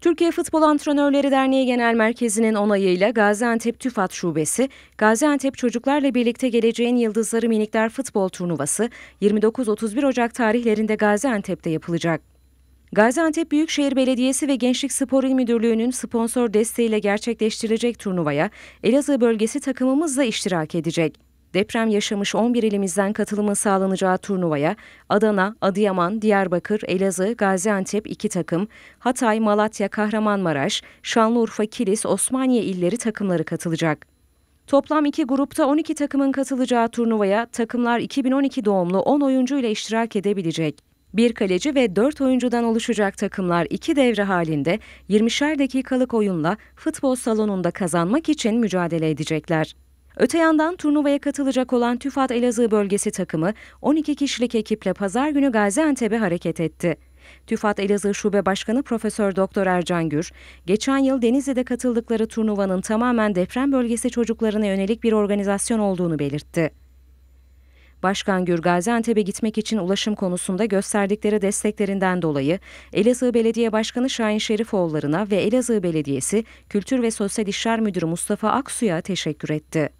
Türkiye Futbol Antrenörleri Derneği Genel Merkezi'nin onayıyla Gaziantep TÜFAT Şubesi, Gaziantep Çocuklarla Birlikte Geleceğin Yıldızları Minikler Futbol Turnuvası 29-31 Ocak tarihlerinde Gaziantep'te yapılacak. Gaziantep Büyükşehir Belediyesi ve Gençlik Spor İl Müdürlüğü'nün sponsor desteğiyle gerçekleştirilecek turnuvaya Elazığ bölgesi takımımız da iştirak edecek deprem yaşamış 11 ilimizden katılımın sağlanacağı turnuvaya Adana, Adıyaman, Diyarbakır, Elazığ, Gaziantep iki takım, Hatay, Malatya, Kahramanmaraş, Şanlıurfa, Kilis, Osmaniye illeri takımları katılacak. Toplam iki grupta 12 takımın katılacağı turnuvaya takımlar 2012 doğumlu 10 oyuncu ile iştirak edebilecek. Bir kaleci ve dört oyuncudan oluşacak takımlar iki devre halinde 20'şer dakikalık oyunla futbol salonunda kazanmak için mücadele edecekler. Öte yandan turnuvaya katılacak olan TÜFAD Elazığ Bölgesi takımı 12 kişilik ekiple pazar günü Gaziantep'e hareket etti. TÜFAD Elazığ Şube Başkanı Profesör Doktor Ercan Gür, geçen yıl Denizli'de katıldıkları turnuvanın tamamen deprem bölgesi çocuklarına yönelik bir organizasyon olduğunu belirtti. Başkan Gür Gaziantep'e gitmek için ulaşım konusunda gösterdikleri desteklerinden dolayı Elazığ Belediye Başkanı Şahin Şerifoğulları'na ve Elazığ Belediyesi Kültür ve Sosyal İşler Müdürü Mustafa Aksu'ya teşekkür etti.